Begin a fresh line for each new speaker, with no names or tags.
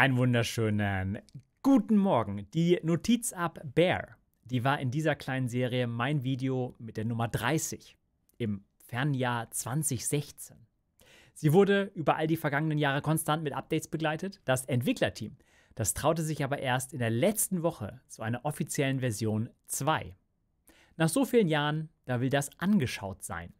Einen wunderschönen guten Morgen. Die Notiz ab Bear, die war in dieser kleinen Serie mein Video mit der Nummer 30 im Fernjahr 2016. Sie wurde über all die vergangenen Jahre konstant mit Updates begleitet. Das Entwicklerteam, das traute sich aber erst in der letzten Woche zu einer offiziellen Version 2. Nach so vielen Jahren, da will das angeschaut sein.